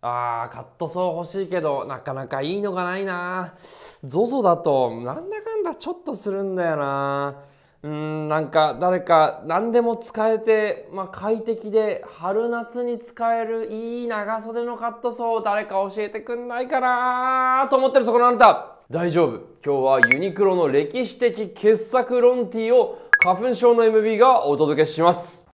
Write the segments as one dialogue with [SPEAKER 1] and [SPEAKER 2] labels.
[SPEAKER 1] あーカットソー欲しいけどなかなかいいのがないな ZOZO だとなんだかんだちょっとするんだよなうんなんか誰か何でも使えて、まあ、快適で春夏に使えるいい長袖のカットソー誰か教えてくんないかなと思ってるそこのあなた大丈夫今日はユニクロの歴史的傑作ロンティを花粉症の MB がお届けします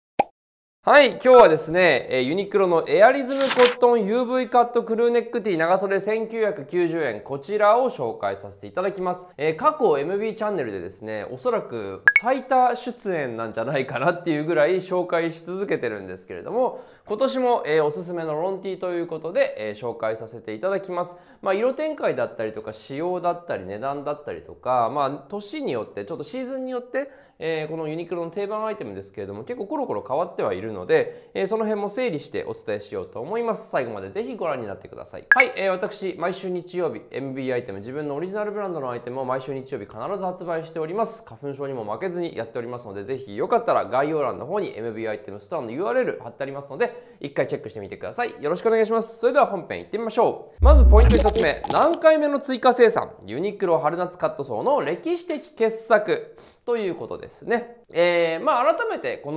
[SPEAKER 1] はい、今日はですね、えユニクロのエアリズムコットン UV カットクルーネックティー長袖1990円、こちらを紹介させていただきます。えー、過去 MB チャンネルでですね、おそらく最多出演なんじゃないかなっていうぐらい紹介し続けてるんですけれども、今年も、えー、おすすめのロンティーということで、えー、紹介させていただきます。まあ、色展開だったりとか、仕様だったり、値段だったりとか、まあ、年によって、ちょっとシーズンによって、えこのユニクロの定番アイテムですけれども、結構コロコロ変わってはいるんですので、えー、その辺も整理してお伝えしようと思います。最後までぜひご覧になってください。はい、えー、私、毎週日曜日 MB アイテム、自分のオリジナルブランドのアイテムを毎週日曜日必ず発売しております。花粉症にも負けずにやっておりますので、ぜひよかったら概要欄の方に MB アイテムストアの URL 貼ってありますので、一回チェックしてみてください。よろしくお願いします。それでは本編行ってみましょう。まずポイント1つ目、何回目の追加生産、ユニクロ春夏カットソーの歴史的傑作。ということですね。えー、まあ改めてこ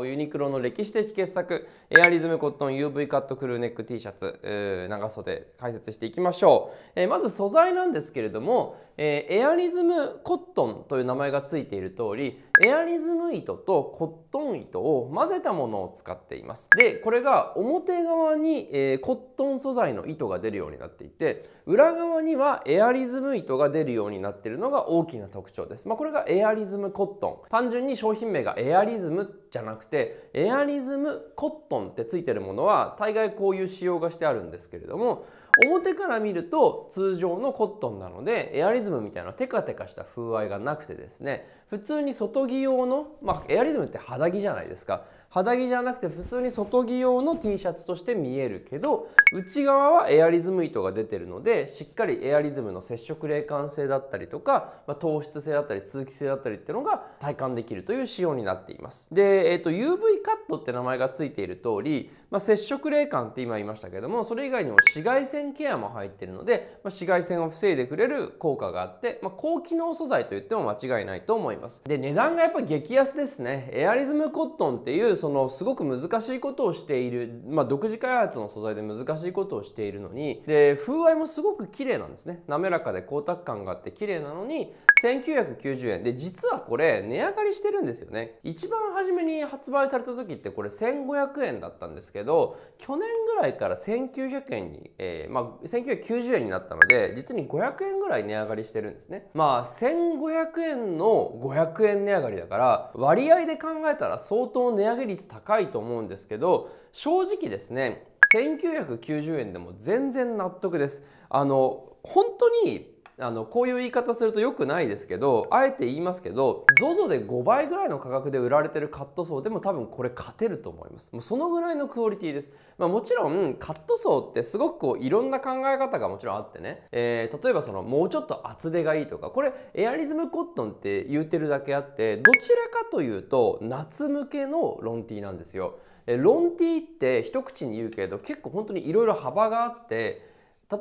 [SPEAKER 1] のユニクロの歴史的傑作エアリズムコットン UV カットクルーネック T シャツ、長袖解説していきましょう、えー、まず素材なんですけれども、えエアリズムコットンという名前が付いている通りエアリズム糸とコットン糸を混ぜたものを使っていますでこれが表側に、えー、コットン素材の糸が出るようになっていて裏側にはエアリズム糸が出るようになっているのが大きな特徴です、まあ、これがエエアリズムコットン単純に商品名がエアリズムじゃなくてエアリズムコットンってついてるものは大概こういう仕様がしてあるんですけれども表から見ると通常のコットンなのでエアリズムみたいなテカテカした風合いがなくてですね普通に外着用の、まあ、エアリズムって肌着じゃないですか肌着じゃなくて普通に外着用の T シャツとして見えるけど内側はエアリズム糸が出てるのでしっかりエアリズムの接触冷感性だったりとか、まあ、糖質性だったり通気性だったりっていうのが体感できるという仕様になっていますで、えーと、UV カットって名前が付いている通り、まあ、接触冷感って今言いましたけどもそれ以外にも紫外線ケアも入ってるので、まあ、紫外線を防いでくれる効果があって、ま高機能素材と言っても間違いないと思いますで値段がやっぱ激安ですねエアリズムコットンっていうそのすごく難しいことをしている、まあ、独自開発の素材で難しいことをしているのにで風合いもすごく綺麗なんですね滑らかで光沢感があって綺麗なのに1990円で実はこれ値上がりしてるんですよね一番初めに発売された時ってこれ1500円だったんですけど去年ぐらいから1900円に、えー、まあ、1990円になったので実に500円ぐらい値上がりしてるんですねまあ1500円の500円値上がりだから割合で考えたら相当値上げ率高いと思うんですけど正直ですね1990円でも全然納得ですあの本当にあのこういう言い方すると良くないですけどあえて言いますけど ZOZO で5倍ぐらいの価格で売られてるカットソーでも多分これ勝てると思いますもうそのぐらいのクオリティです、まあ、もちろんカットソーってすごくこういろんな考え方がもちろんあってね、えー、例えばそのもうちょっと厚手がいいとかこれエアリズムコットンって言ってるだけあってどちらかというと夏向けのロンティーなんですよロンティーって一口に言うけど結構本当にいろいろ幅があって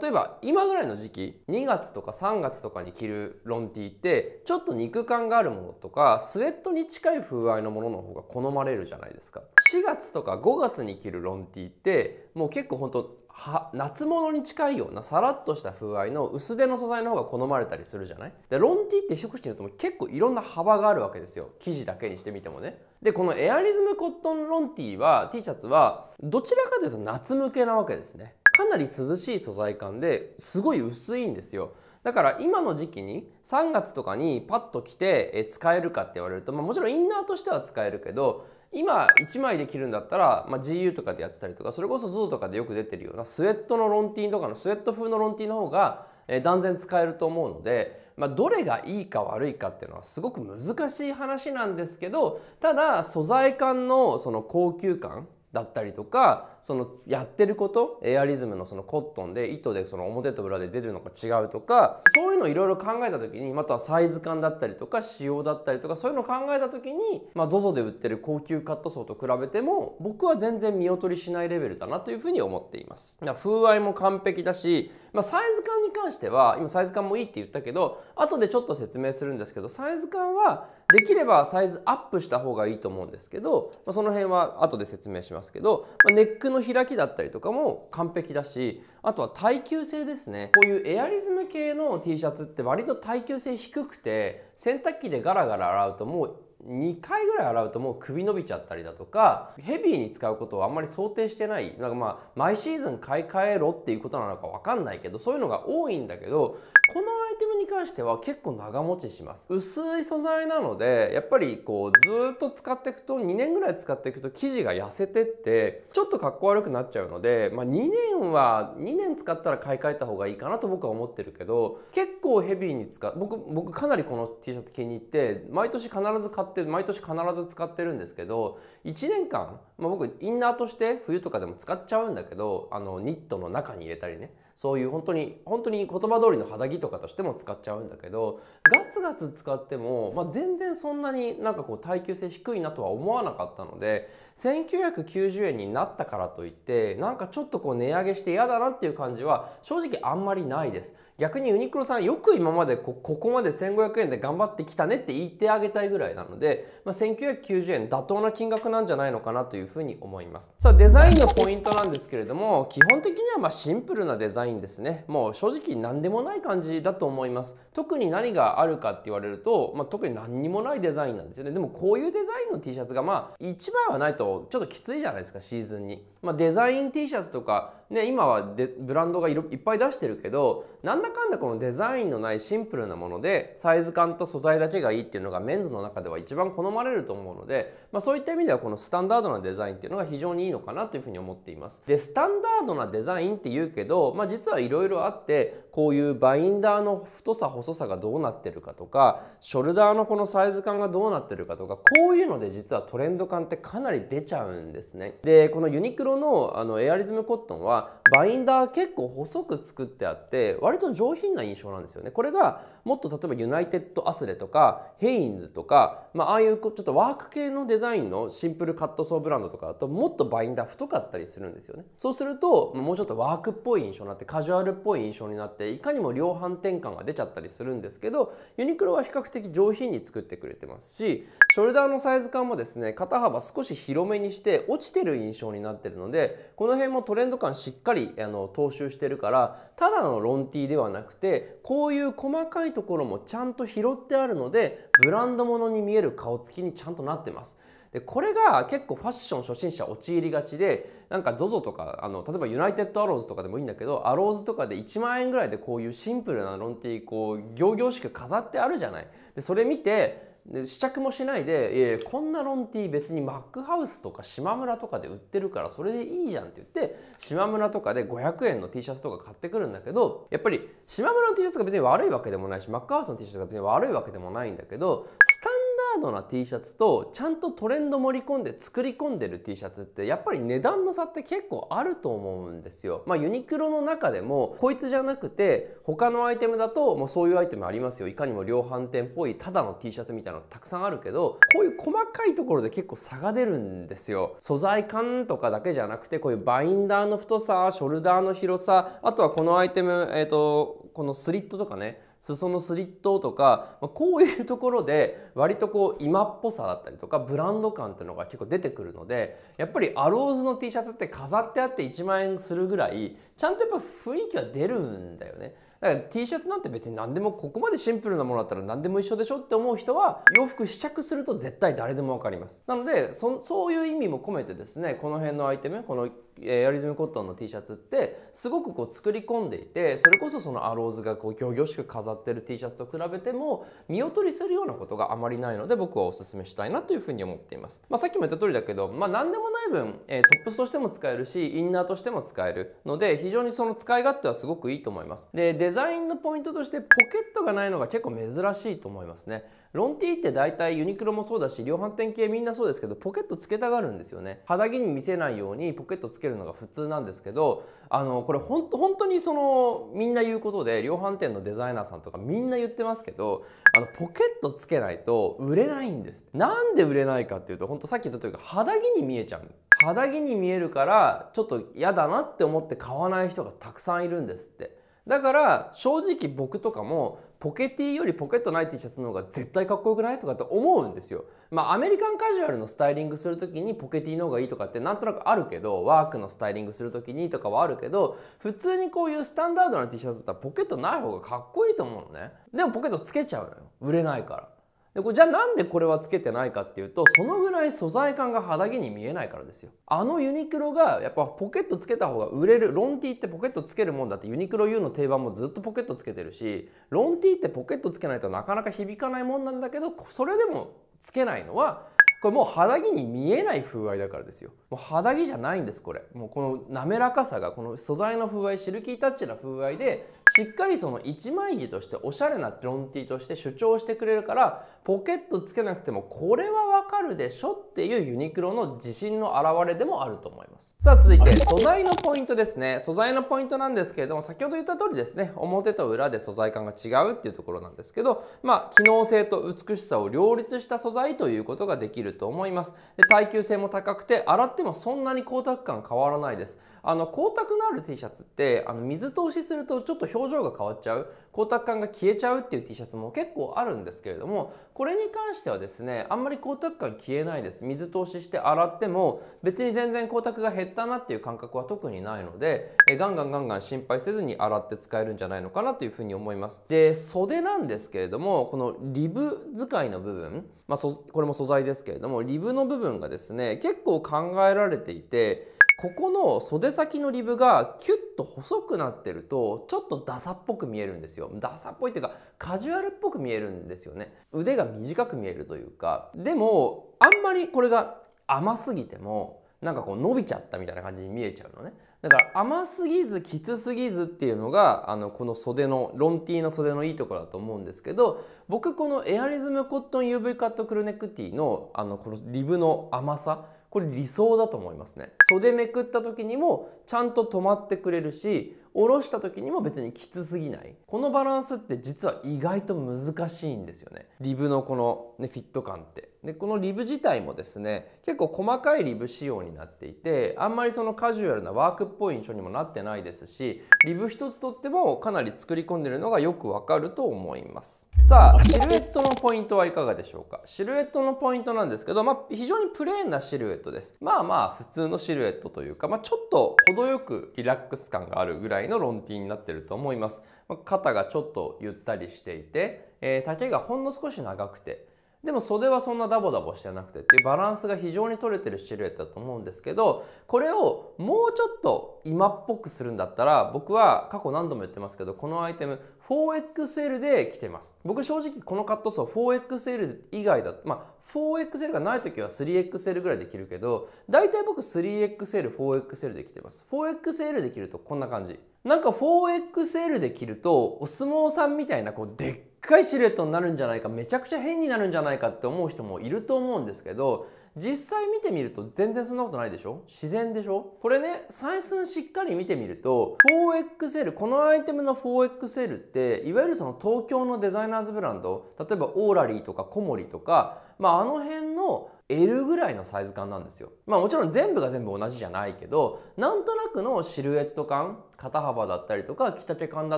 [SPEAKER 1] 例えば今ぐらいの時期2月とか3月とかに着るロンティーってちょっと肉感があるものとかスウェットに近い風合いのものの方が好まれるじゃないですか4月とか5月に着るロンティーってもう結構ほんとは夏物に近いようなさらっとした風合いの薄手の素材の方が好まれたりするじゃないでロンティって一口に言うとも結構いろんな幅があるわけですよ生地だけにしてみてもねでこのエアリズムコットンロンティは T シャツはどちらかというと夏向けなわけですねかなり涼しい素材感ですごい薄いんですよだから今の時期に3月とかにパッと着て使えるかって言われると、まあ、もちろんインナーとしては使えるけど今1枚で着るんだったら、まあ、GU とかでやってたりとかそれこそ z o とかでよく出てるようなスウェットのロンティーンとかのスウェット風のロンティーンの方が断然使えると思うので、まあ、どれがいいか悪いかっていうのはすごく難しい話なんですけどただ素材感のその高級感だったりとかそのやってることエアリズムのそのコットンで糸でその表と裏で出るのが違うとかそういうのをいろいろ考えた時にまたはサイズ感だったりとか仕様だったりとかそういうのを考えた時に、まあ、ZOZO で売ってる高級カットソーと比べても僕は全然見劣りしないレベルだなというふうに思っています。風合いも完璧だし、まあ、サイズ感に関しては今サイズ感もいいって言ったけど後でちょっと説明するんですけどサイズ感はできればサイズアップした方がいいと思うんですけど、まあ、その辺は後で説明しますけど、まあ、ネックの開きだったりとかも完璧だしあとは耐久性ですねこういうエアリズム系の T シャツって割と耐久性低くて洗濯機でガラガラ洗うともう2回ぐらい洗うともう首伸びちゃったりだとかヘビーに使うことをあんまり想定してないなんかまあ毎シーズン買い替えろっていうことなのか分かんないけどそういうのが多いんだけどこのテムに関しては結構長持ちします薄い素材なのでやっぱりこうずっと使っていくと2年ぐらい使っていくと生地が痩せてってちょっとかっこ悪くなっちゃうので、まあ、2年は2年使ったら買い替えた方がいいかなと僕は思ってるけど結構ヘビーに使う僕僕かなりこの T シャツ気に入って毎年必ず買って毎年必ず使ってるんですけど1年間、まあ、僕インナーとして冬とかでも使っちゃうんだけどあのニットの中に入れたりねそういう本当に本当に言葉通りの肌着とかとしても使っちゃうんだけどガツガツ使っても、まあ、全然そんなになんかこう耐久性低いなとは思わなかったので1990円になったからといってなんかちょっとこう値上げして嫌だなっていう感じは正直あんまりないです逆にユニクロさんよく今までここまで1500円で頑張ってきたねって言ってあげたいぐらいなので、まあ、1990円妥当な金額なんじゃないのかなというふうに思いますさあデザインのポイントなんですけれども基本的にはまシンプルなデザインですねもう正直何でもない感じだと思います特に何があるかって言われると、まあ、特に何にもないデザインなんですよねでもこういうデザインの T シャツがまあ1枚はないととちょっときついじゃないですかシーズンに、まあ、デザイン T シャツとかね、今はでブランドがいっぱい出してるけどなんだかんだこのデザインのないシンプルなものでサイズ感と素材だけがいいっていうのがメンズの中では一番好まれると思うので、まあ、そういった意味ではこのスタンダードなデザインっていうのが非常にいいのかなというふうに思っています。でスタンダードなデザインっていうけど、まあ、実はいろいろあってこういうバインダーの太さ細さがどうなってるかとかショルダーのこのサイズ感がどうなってるかとかこういうので実はトレンド感ってかなり出ちゃうんですね。でこのユニクロのあのエアリズムコットンはバインダー結構細く作ってあって割と上品な印象なんですよねこれがもっと例えばユナイテッドアスレとかヘインズとか、まあ、ああいうちょっとワーク系のデザインのシンプルカットソーブランドとかだともっとバインダー太かったりするんですよねそうするともうちょっとワークっぽい印象になってカジュアルっぽい印象になっていかにも量販転換が出ちゃったりするんですけどユニクロは比較的上品に作ってくれてますしショルダーのサイズ感もですね肩幅少し広めにして落ちてる印象になってるのでこの辺もトレンド感ししっかりあの踏襲してるからただのロンテではなくてこういう細かいところもちゃんと拾ってあるのでブランド物に見える顔つきにちゃんとなってます。でこれが結構ファッション初心者陥りがちでなんか ZOZO とかあの例えばユナイテッドアローズとかでもいいんだけどアローズとかで1万円ぐらいでこういうシンプルなロンティーこう仰々しく飾ってあるじゃない。でそれ見てで試着もしないで「いこんなロンティー別にマックハウスとか島村とかで売ってるからそれでいいじゃん」って言って島村とかで500円の T シャツとか買ってくるんだけどやっぱり島村の T シャツが別に悪いわけでもないしマックハウスの T シャツが別に悪いわけでもないんだけどスタンードな T シャツとちゃんとトレンド盛り込んで作り込んでる T シャツってやっぱり値段の差って結構あると思うんですよ。まあ、ユニクロの中でもこいつじゃなくて他のアイテムだともうそういうアイテムありますよいかにも量販店っぽいただの T シャツみたいなのたくさんあるけどこういう細かいところで結構差が出るんですよ。素材感とかだけじゃなくてこういうバインダーの太さショルダーの広さあとはこのアイテム、えーと、とこのスリットとかね裾のスリットとか、まあ、こういうところで割とこう今っぽさだったりとかブランド感っていうのが結構出てくるのでやっぱりアローズの T シャツって飾ってあって1万円するぐらいちゃんとやっぱ雰囲気は出るんだよね。だから T シャツなんて別に何でもここまでシンプルなものだったら何でも一緒でしょって思う人は洋服試着すると絶対誰でも分かりますなのでそそういう意味も込めてですねこの辺のアイテムこのエアリズムコットンの T シャツってすごくこう作り込んでいてそれこそそのアローズがこう仰々しく飾ってる T シャツと比べても見劣りするようなことがあまりないので僕はおすすめしたいなというふうに思っています、まあ、さっきも言った通りだけど、まあ、何でもない分、えトップスとしても使えるしインナーとしても使えるので非常にその使い勝手はすごくいいと思いますでデザインのポイントとしてポケットがないのが結構珍しいと思いますねロン T って大体ユニクロもそうだし量販店系みんなそうですけどポケットつけたがるんですよね肌着に見せないようにポケットつけるのが普通なんですけどあのこれほん本当にそのみんな言うことで量販店のデザイナーさんとかみんな言ってますけどあのポケットつけないと売れないんですなんで売れないかっていうと本当さっき言ったというか肌着に見えちゃう肌着に見えるからちょっと嫌だなって思って買わない人がたくさんいるんですってだから正直僕とかもポケティよりポケットない T シャツの方が絶対かっこよくないとかって思うんですよ。まあアメリカンカジュアルのスタイリングする時にポケティの方がいいとかってなんとなくあるけどワークのスタイリングする時にとかはあるけど普通にこういうスタンダードな T シャツだったらポケットない方がかっこいいと思うのね。でもポケットつけちゃうのよ売れないから。でこれじゃあなんでこれはつけてないかっていうとそのぐらい素材感が肌着に見えないからですよあのユニクロがやっぱポケットつけた方が売れるロンティってポケットつけるもんだってユニクロ U の定番もずっとポケットつけてるしロンティってポケットつけないとなかなか響かないもんなんだけどそれでもつけないのはこれもう肌着に見えない風合いだからですよもう肌着じゃないんですこれもうこの滑らかさがこの素材の風合いシルキータッチな風合いでしっかりその一枚着としておしゃれなロンティとして主張してくれるからポケットつけなくてもこれはわかるでしょっていうユニクロの自信の表れでもあると思いますさあ続いて素材のポイントですね素材のポイントなんですけれども先ほど言った通りですね表と裏で素材感が違うっていうところなんですけどまあ機能性と美しさを両立した素材ということができると思いますで耐久性も高くて洗ってもそんなに光沢感変わらないですあの光沢のある T シャツってあの水通しするとちょっと表表情が変わっちゃう光沢感が消えちゃうっていう T シャツも結構あるんですけれどもこれに関してはですねあんまり光沢感消えないです水通しして洗っても別に全然光沢が減ったなっていう感覚は特にないのでえガンガンガンガン心配せずに洗って使えるんじゃないのかなというふうに思いますで袖なんですけれどもこのリブ使いの部分、まあ、これも素材ですけれどもリブの部分がですね結構考えられていてここの袖先のリブがキュッと細くなってるとちょっとダサっぽく見えるんですよダサっぽいっていうかカジュアルっぽく見えるんですよね腕が短く見えるというかでもあんまりこれが甘すぎてもなんかこう伸びちゃったみたいな感じに見えちゃうのねだから甘すぎずきつすぎずっていうのがあのこの袖のロンティーの袖のいいところだと思うんですけど僕このエアリズムコットン UV カットクルネクティのあのこのリブの甘さこれ理想だと思いますね袖めくった時にもちゃんと止まってくれるし下ろした時にも別にきつすぎないこのバランスって実は意外と難しいんですよねリブのこの、ね、フィット感ってでこのリブ自体もですね結構細かいリブ仕様になっていてあんまりそのカジュアルなワークっぽい印象にもなってないですしリブ一つとってもかなり作り込んでるのがよくわかると思いますさあシルエットのポイントはいかがでしょうかシルエットのポイントなんですけど、まあ、非常にプレーンなシルエットですまあまあ普通のシルエットというか、まあ、ちょっと程よくリラックス感があるぐらいのロンティーになってると思います、まあ、肩がちょっとゆったりしていてえー、丈がほんの少し長くてでも袖はそんなダボダボしてなくてっていうバランスが非常に取れてるシルエットだと思うんですけどこれをもうちょっと今っぽくするんだったら僕は過去何度も言ってますけどこのアイテム 4XL で着てます僕正直このカットソー 4XL 以外だまあ 4XL がない時は 3XL ぐらいできるけど大体僕 3XL4XL で着てます 4XL で着るとこんな感じなんか 4XL で着るとお相撲さんみたいなこうでっいシルエットになるんじゃないかめちゃくちゃ変になるんじゃないかって思う人もいると思うんですけど実際見てみると全然そんなことないでしょ自然でしょこれね採寸しっかり見てみると 4XL このアイテムの 4XL っていわゆるその東京のデザイナーズブランド例えばオーラリーとかコモリとか、まあ、あの辺の L ぐらいのサイズ感なんですよ。まあもちろん全部が全部同じじゃないけど、なんとなくのシルエット感、肩幅だったりとか、着丈感だ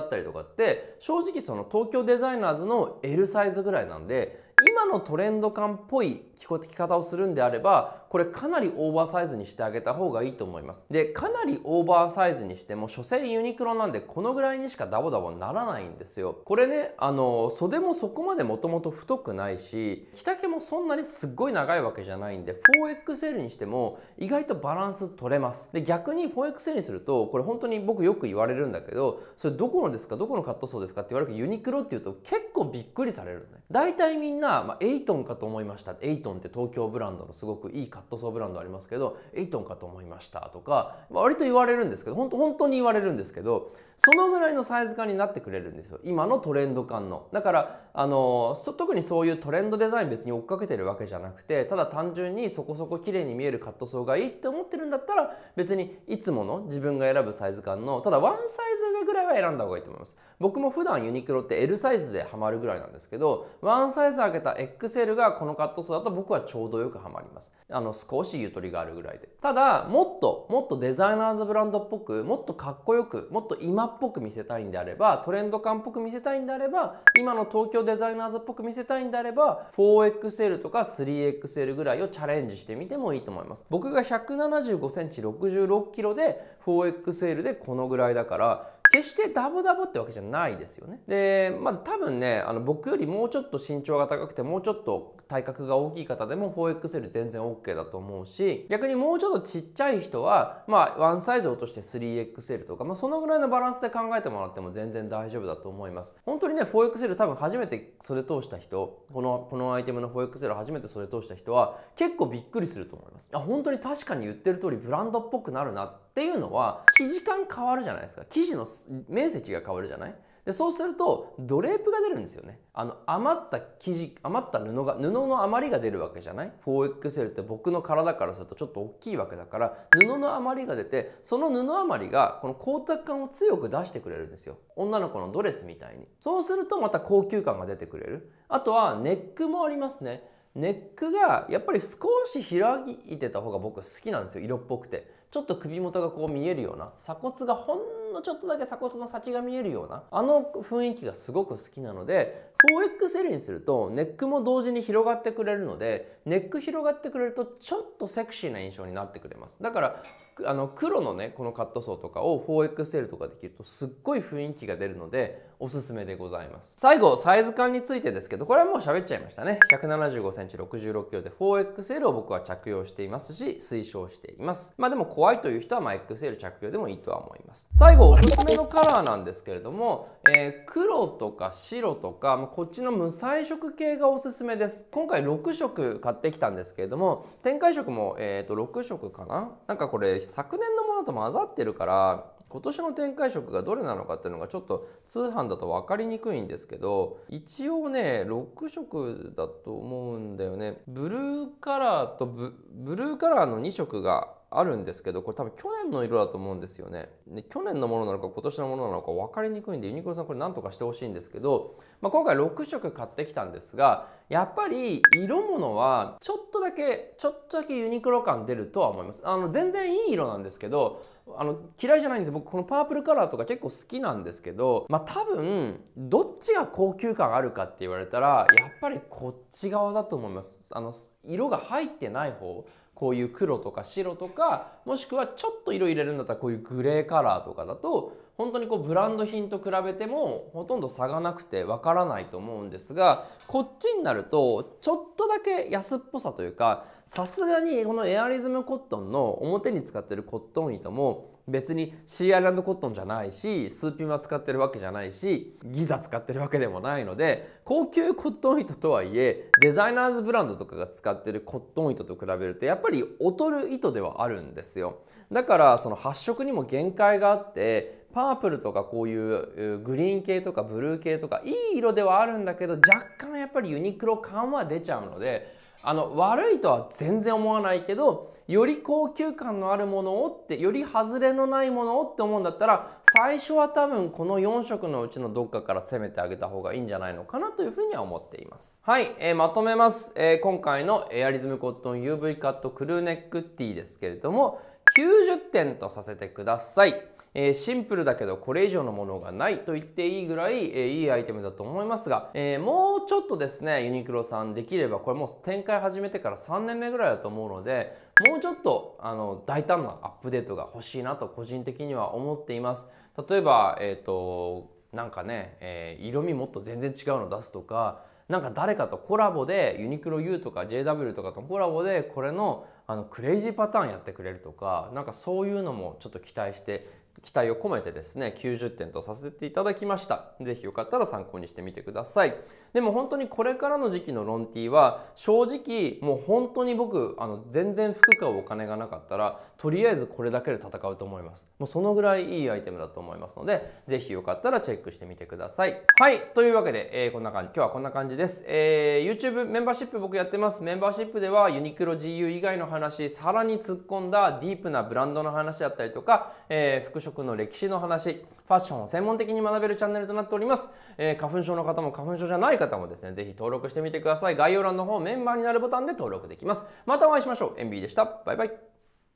[SPEAKER 1] ったりとかって、正直その東京デザイナーズの L サイズぐらいなんで、今のトレンド感っぽい聞こ着方をするんであればこれかなりオーバーサイズにしてあげた方がいいと思いますでかなりオーバーサイズにしても所詮ユニクロなんでこのぐらいにしかダボダボならないんですよこれねあの袖もそこまでもともと太くないし着丈もそんなにすっごい長いわけじゃないんで 4XL にしても意外とバランス取れますで逆に 4XL にするとこれ本当に僕よく言われるんだけどそれどこのですかどこのカットソーですかって言われるけどユニクロっていうと結構びっくりされるねだいたいみんなまあ、エイトンかと思いましたエイトンって東京ブランドのすごくいいカットソーブランドありますけどエイトンかと思いましたとか、まあ、割と言われるんですけど本当本当に言われるんですけどそのぐらいのサイズ感になってくれるんですよ今のトレンド感のだからあの特にそういうトレンドデザイン別に追っかけてるわけじゃなくてただ単純にそこそこ綺麗に見えるカットソーがいいって思ってるんだったら別にいつもの自分が選ぶサイズ感のただワンサイズぐらいは選んだ方がいいと思います僕も普段ユニクロって L サイズでハマるぐらいなんですけどワンサイズ上げた XL がこのカットーだと僕はちょうどよくはまります。あの少しゆとりがあるぐらいで。ただもっともっとデザイナーズブランドっぽくもっとかっこよくもっと今っぽく見せたいんであればトレンド感っぽく見せたいんであれば今の東京デザイナーズっぽく見せたいんであれば 4XL とか 3XL ぐらいをチャレンジしてみてもいいと思います。僕が 175cm66kg で 4XL でこのぐらいだから決してダボダボってわけじゃないですよね。で、まあ多分ね、あの僕よりもうちょっと身長が高くて、もうちょっと体格が大きい方でも 4XL 全然 OK だと思うし、逆にもうちょっとちっちゃい人は、まあワンサイズ落として 3XL とか、まあそのぐらいのバランスで考えてもらっても全然大丈夫だと思います。本当にね、4XL 多分初めて袖通した人、この、このアイテムの 4XL 初めて袖通した人は結構びっくりすると思います。あ、本当に確かに言ってる通りブランドっぽくなるなってっていうのは生地感変わるじゃないですか生地の面積が変わるじゃないでそうするとドレープが出るんですよねあの余った生地余った布が布の余りが出るわけじゃない 4XL って僕の体からするとちょっと大きいわけだから布の余りが出てその布余りがこの光沢感を強く出してくれるんですよ女の子のドレスみたいにそうするとまた高級感が出てくれるあとはネックもありますねネックがやっぱり少し開いてた方が僕好きなんですよ色っぽくてちょっと首元がこう見えるような鎖骨がほんのちょっとだけ鎖骨の先が見えるようなあの雰囲気がすごく好きなので 4XL にするとネックも同時に広がってくれるのでネック広がってくれるとちょっとセクシーな印象になってくれますだからあの黒のねこのカットソーとかを 4XL とかできるとすっごい雰囲気が出るのでおすすめでございます最後サイズ感についてですけどこれはもう喋っちゃいましたね 175cm66kg で 4XL を僕は着用していますし推奨していますまあでも怖いという人はま XL 着用でもいいとは思います最後おすすめのカラーなんですけれども、えー、黒とか白とか、まあこっちの無彩色系がおすすめです今回6色買ってきたんですけれども展開色も、えと6色かななんかこれ昨年のものと混ざってるから今年の展開色がどれなのかっていうのがちょっと通販だと分かりにくいんですけど一応ね6色だと思うんだよねブルーカラーとブルーカラーの2色があるんですけどこれ多分去年の色だと思うんですよねで去年のものなのか今年のものなのか分かりにくいんでユニクロさんこれ何とかしてほしいんですけど、まあ、今回6色買ってきたんですがやっぱり色物はちょっとだけちょっとだけユニクロ感出るとは思いますあの全然いい色なんですけどあの嫌いじゃないんです僕このパープルカラーとか結構好きなんですけどまあ多分どっちが高級感あるかって言われたらやっぱりこっち側だと思いますあの色が入ってない方こういう黒とか白とかもしくはちょっと色入れるんだったらこういうグレーカラーとかだと本当にこうブランド品と比べてもほとんど差がなくてわからないと思うんですがこっちになるとちょっとだけ安っぽさというかさすがにこのエアリズムコットンの表に使ってるコットン糸も別にシーアイランドコットンじゃないしスーピンは使ってるわけじゃないしギザ使ってるわけでもないので高級コットン糸とはいえデザイナーズブランドとかが使ってるコットン糸と比べるとやっぱり劣る糸ではあるんですよだからその発色にも限界があってパープルとかこういうグリーン系とかブルー系とかいい色ではあるんだけど若干やっぱりユニクロ感は出ちゃうのであの悪いとは全然思わないけどより高級感のあるものをってより外れのないものをって思うんだったら最初は多分この4色のうちのどっかから攻めてあげた方がいいんじゃないのかなというふうには思っていますはい、えー、まとめます、えー、今回のエアリズムコットン UV カットクルーネックティーですけれども90点とさせてください。えー、シンプルだけどこれ以上のものがないと言っていいぐらい、えー、いいアイテムだと思いますが、えー、もうちょっとですねユニクロさんできればこれもう展開始めてから3年目ぐらいだと思うのでもうちょっとあの大胆なアップデートが欲しいなと個人的には思っています。例えば、えーと、となんかね、え色味もっと全然違うの出すとかなんか誰かとコラボでユニクロ U とか JW とかとコラボでこれのあのクレイジーパターンやってくれるとかなんかそういうのもちょっと期待して期待を込めてですね90点とさせていただきました是非よかったら参考にしてみてくださいでも本当にこれからの時期のロンティは正直もう本当に僕あの全然服買うお金がなかったらとりあえずこれだけで戦うと思いますもうそのぐらいいいアイテムだと思いますので是非よかったらチェックしてみてくださいはいというわけで、えー、こんな感じ今日はこんな感じです、えー、YouTube メンバーシップ僕やってますメンバーシップではユニクロ GU 以外の話さらに突っ込んだディープなブランドの話だったりとか、えー、服食の歴史の話ファッションを専門的に学べるチャンネルとなっております、えー、花粉症の方も花粉症じゃない方もですねぜひ登録してみてください概要欄の方メンバーになるボタンで登録できますまたお会いしましょう MB でしたバイバイ